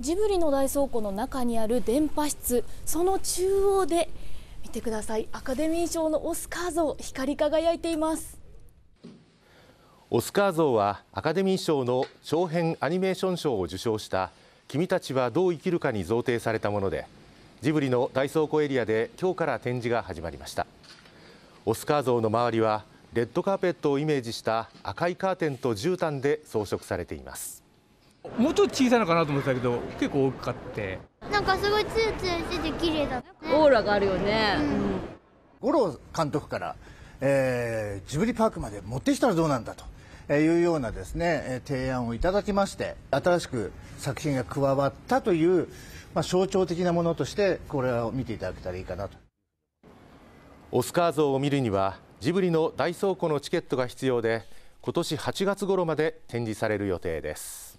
ジブリの大倉庫の中にある電波室その中央で見てくださいアカデミー賞のオスカー像光り輝いていますオスカー像はアカデミー賞の長編アニメーション賞を受賞した君たちはどう生きるかに贈呈されたものでジブリの大倉庫エリアで今日から展示が始まりましたオスカー像の周りはレッドカーペットをイメージした赤いカーテンと絨毯で装飾されていますもうちょっと小さいのかなと思ってたけど結構大きかってなんかすごいツーツーしてて綺麗だ、ね、オーラがあるよね、うん、五郎監督から、えー、ジブリパークまで持ってきたらどうなんだとえいうようなですね提案をいただきまして新しく作品が加わったという、まあ、象徴的なものとしてこれを見ていただけたらいいかなとオスカー像を見るにはジブリの大倉庫のチケットが必要で今年8月頃まで展示される予定です